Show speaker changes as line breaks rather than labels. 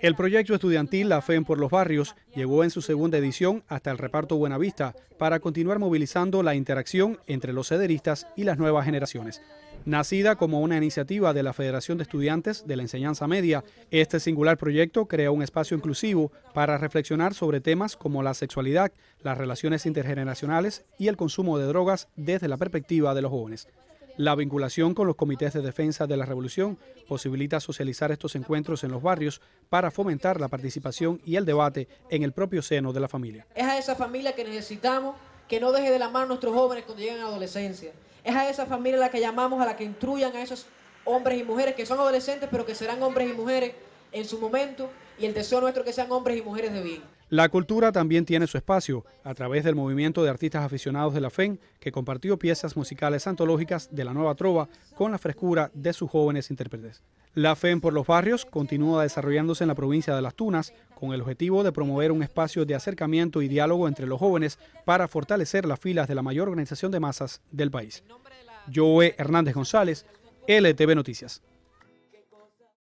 El proyecto estudiantil La Fe en por los Barrios llegó en su segunda edición hasta el reparto Buenavista para continuar movilizando la interacción entre los cederistas y las nuevas generaciones. Nacida como una iniciativa de la Federación de Estudiantes de la Enseñanza Media, este singular proyecto crea un espacio inclusivo para reflexionar sobre temas como la sexualidad, las relaciones intergeneracionales y el consumo de drogas desde la perspectiva de los jóvenes. La vinculación con los comités de defensa de la revolución posibilita socializar estos encuentros en los barrios para fomentar la participación y el debate en el propio seno de la familia.
Es a esa familia que necesitamos que no deje de la mano a nuestros jóvenes cuando lleguen a la adolescencia. Es a esa familia a la que llamamos, a la que instruyan a esos hombres y mujeres que son adolescentes, pero que serán hombres y mujeres en su momento y el deseo nuestro que sean hombres y mujeres de bien.
La cultura también tiene su espacio a través del movimiento de artistas aficionados de la FEN, que compartió piezas musicales antológicas de la nueva trova con la frescura de sus jóvenes intérpretes. La FEN por los barrios continúa desarrollándose en la provincia de Las Tunas con el objetivo de promover un espacio de acercamiento y diálogo entre los jóvenes para fortalecer las filas de la mayor organización de masas del país. Joe Hernández González, LTV Noticias.